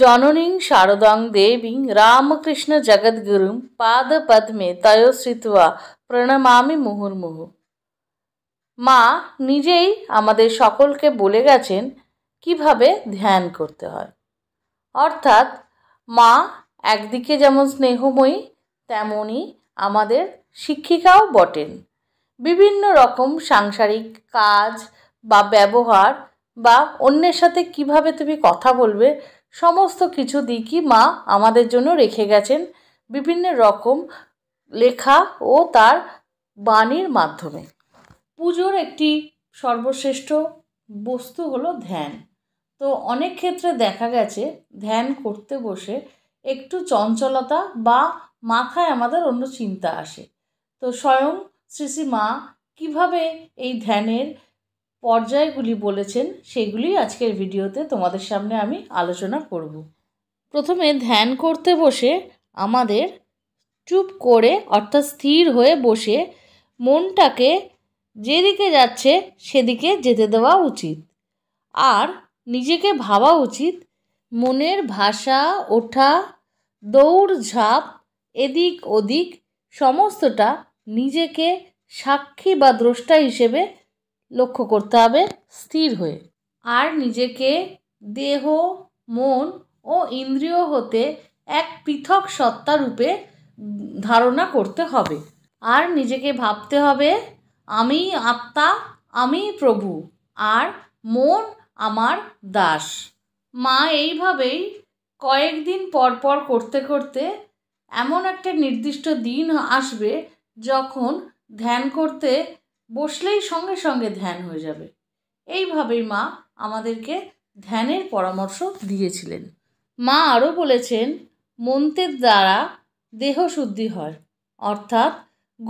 জননীং শারদাং দেবীং রামকৃষ্ণ জগদ্গুরুং তয় তয়শ্রিতা প্রণমামি মুহুর্মুহ মা নিজেই আমাদের সকলকে বলে গেছেন কিভাবে ধ্যান করতে হয় অর্থাৎ মা একদিকে যেমন স্নেহময়ী তেমনই আমাদের শিক্ষিকাও বটেন বিভিন্ন রকম সাংসারিক কাজ বা ব্যবহার বা অন্যের সাথে কিভাবে তুমি কথা বলবে সমস্ত কিছু দিকই মা আমাদের জন্য রেখে গেছেন বিভিন্ন রকম লেখা ও তার বাণীর মাধ্যমে পুজোর একটি সর্বশ্রেষ্ঠ বস্তু হলো ধ্যান তো অনেক ক্ষেত্রে দেখা গেছে ধ্যান করতে বসে একটু চঞ্চলতা বা মাথায় আমাদের অন্য চিন্তা আসে তো স্বয়ং শ্রী শ্রী মা কীভাবে এই ধ্যানের পর্যায়গুলি বলেছেন সেগুলি আজকের ভিডিওতে তোমাদের সামনে আমি আলোচনা করব প্রথমে ধ্যান করতে বসে আমাদের চুপ করে অর্থাৎ স্থির হয়ে বসে মনটাকে যেদিকে যাচ্ছে সেদিকে যেতে দেওয়া উচিত আর নিজেকে ভাবা উচিত মনের ভাষা ওঠা দৌড় ঝাঁপ এদিক ওদিক সমস্তটা নিজেকে সাক্ষী বা দ্রষ্টা হিসেবে লক্ষ্য করতে হবে স্থির হয়ে আর নিজেকে দেহ মন ও ইন্দ্রিয় হতে এক পৃথক সত্তা রূপে ধারণা করতে হবে আর নিজেকে ভাবতে হবে আমি আত্মা আমি প্রভু আর মন আমার দাস মা এইভাবেই কয়েকদিন পরপর করতে করতে এমন একটা নির্দিষ্ট দিন আসবে যখন ধ্যান করতে বসলেই সঙ্গে সঙ্গে ধ্যান হয়ে যাবে এইভাবেই মা আমাদেরকে ধ্যানের পরামর্শ দিয়েছিলেন মা আরও বলেছেন মন্ত্রের দ্বারা দেহ শুদ্ধি হয় অর্থাৎ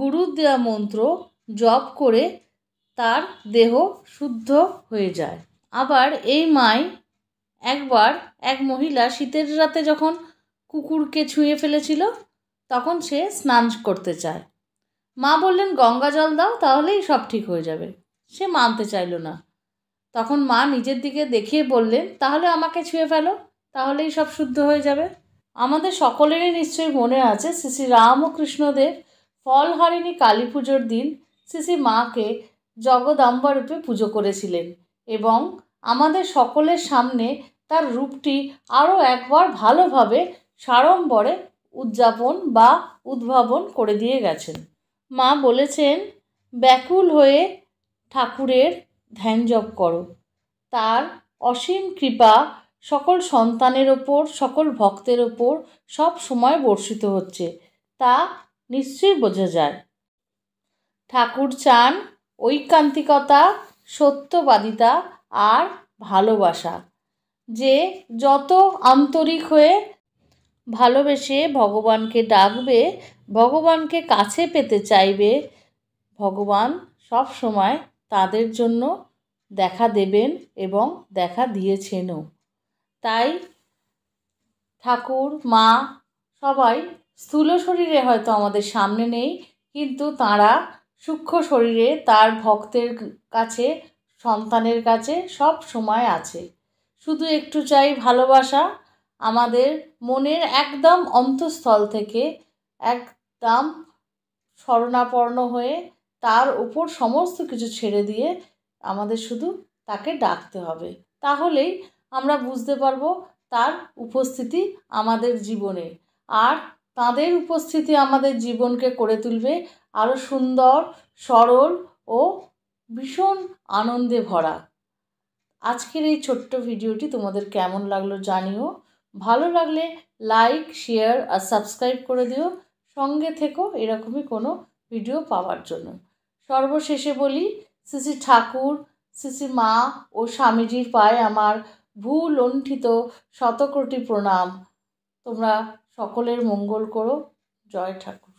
গুরুর দেওয়া মন্ত্র জপ করে তার দেহ শুদ্ধ হয়ে যায় আবার এই মাই একবার এক মহিলা শীতের রাতে যখন কুকুরকে ছুঁয়ে ফেলেছিল তখন সে স্নান করতে চায় মা বললেন গঙ্গা জল দাও তাহলেই সব ঠিক হয়ে যাবে সে মানতে চাইল না তখন মা নিজের দিকে দেখিয়ে বললেন তাহলে আমাকে ছুঁয়ে ফেলো তাহলেই সব শুদ্ধ হয়ে যাবে আমাদের সকলেরই নিশ্চয়ই মনে আছে শ্রী শ্রী রামকৃষ্ণদেব ফলহারিণী কালী পুজোর দিন শ্রী শ্রী মাকে রূপে পুজো করেছিলেন এবং আমাদের সকলের সামনে তার রূপটি আরও একবার ভালোভাবে সাড়ম্বরে উদযাপন বা উদ্ভাবন করে দিয়ে গেছেন মা বলেছেন ব্যাকুল হয়ে ঠাকুরের ধ্যান জপ করো তার অসীম কৃপা সকল সন্তানের ওপর সকল ভক্তের ওপর সব সময় বর্ষিত হচ্ছে তা নিশ্চয়ই বোঝা যায় ঠাকুর চান ঐকান্তিকতা সত্যবাদিতা আর ভালোবাসা যে যত আন্তরিক হয়ে ভালোবেসে ভগবানকে ডাকবে ভগবানকে কাছে পেতে চাইবে ভগবান সব সময় তাদের জন্য দেখা দেবেন এবং দেখা দিয়েছেনও তাই ঠাকুর মা সবাই স্থূল শরীরে হয়তো আমাদের সামনে নেই কিন্তু তাঁরা সূক্ষ্ম শরীরে তার ভক্তের কাছে সন্তানের কাছে সব সময় আছে শুধু একটু চাই ভালোবাসা আমাদের মনের একদম অন্তঃস্থল থেকে একদম স্মরণাপর্ণ হয়ে তার উপর সমস্ত কিছু ছেড়ে দিয়ে আমাদের শুধু তাকে ডাকতে হবে তাহলেই আমরা বুঝতে পারবো তার উপস্থিতি আমাদের জীবনে আর তাদের উপস্থিতি আমাদের জীবনকে করে তুলবে আরও সুন্দর সরল ও ভীষণ আনন্দে ভরা আজকের এই ছোট্ট ভিডিওটি তোমাদের কেমন লাগলো জানিও ভালো লাগলে লাইক শেয়ার আর সাবস্ক্রাইব করে দিও সঙ্গে থেকো এরকমই কোনো ভিডিও পাওয়ার জন্য সর্বশেষে বলি শ্রী ঠাকুর শ্রী মা ও স্বামীজির পায়ে আমার ভুলণ্ঠিত শতকোটি প্রণাম তোমরা সকলের মঙ্গল করো জয় ঠাকুর